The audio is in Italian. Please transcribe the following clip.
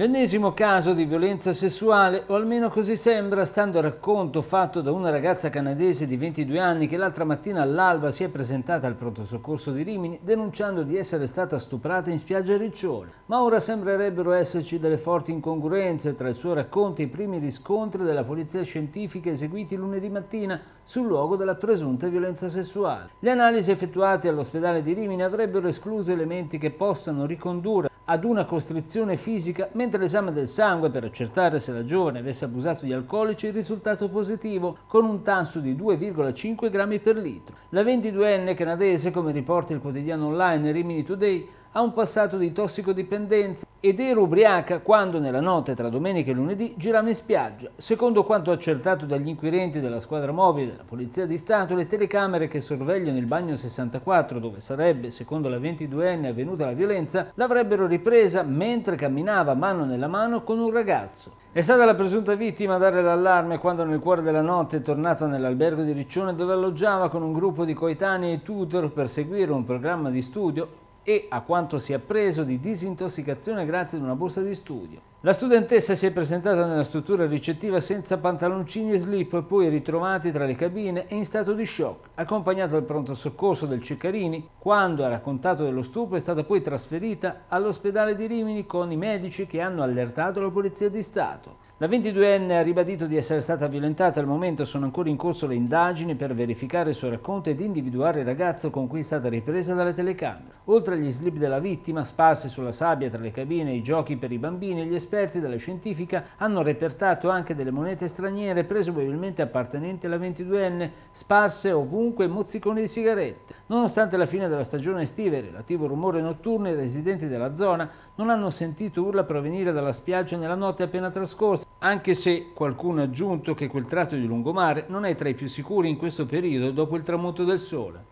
L'ennesimo caso di violenza sessuale, o almeno così sembra, stando al racconto fatto da una ragazza canadese di 22 anni che l'altra mattina all'alba si è presentata al pronto soccorso di Rimini denunciando di essere stata stuprata in spiaggia Riccione. Ma ora sembrerebbero esserci delle forti incongruenze tra il suo racconto e i primi riscontri della polizia scientifica eseguiti lunedì mattina sul luogo della presunta violenza sessuale. Le analisi effettuate all'ospedale di Rimini avrebbero escluso elementi che possano ricondurre ad una costrizione fisica, mentre l'esame del sangue per accertare se la giovane avesse abusato di alcolici è risultato positivo, con un tanso di 2,5 grammi per litro. La 22enne canadese, come riporta il quotidiano online Rimini Today, ha un passato di tossicodipendenza ed era ubriaca quando nella notte tra domenica e lunedì girava in spiaggia. Secondo quanto accertato dagli inquirenti della squadra mobile della Polizia di Stato, le telecamere che sorvegliano il bagno 64 dove sarebbe, secondo la 22enne, avvenuta la violenza, l'avrebbero ripresa mentre camminava mano nella mano con un ragazzo. È stata la presunta vittima a dare l'allarme quando nel cuore della notte è tornata nell'albergo di Riccione dove alloggiava con un gruppo di coetanei e tutor per seguire un programma di studio e a quanto si è appreso di disintossicazione grazie ad una borsa di studio. La studentessa si è presentata nella struttura ricettiva senza pantaloncini e slip, poi ritrovati tra le cabine e in stato di shock, accompagnata dal pronto soccorso del Ceccarini, quando ha raccontato dello stupro è stata poi trasferita all'ospedale di Rimini con i medici che hanno allertato la Polizia di Stato. La 22enne ha ribadito di essere stata violentata, al momento sono ancora in corso le indagini per verificare il suo racconto ed individuare il ragazzo con cui è stata ripresa dalle telecamere. Oltre agli slip della vittima, sparsi sulla sabbia tra le cabine e i giochi per i bambini, gli esperti della scientifica hanno repertato anche delle monete straniere, presumibilmente appartenenti alla 22enne, sparse ovunque mozziconi di sigarette. Nonostante la fine della stagione estiva e il relativo rumore notturno, i residenti della zona non hanno sentito urla provenire dalla spiaggia nella notte appena trascorsa, anche se qualcuno ha aggiunto che quel tratto di lungomare non è tra i più sicuri in questo periodo dopo il tramonto del sole.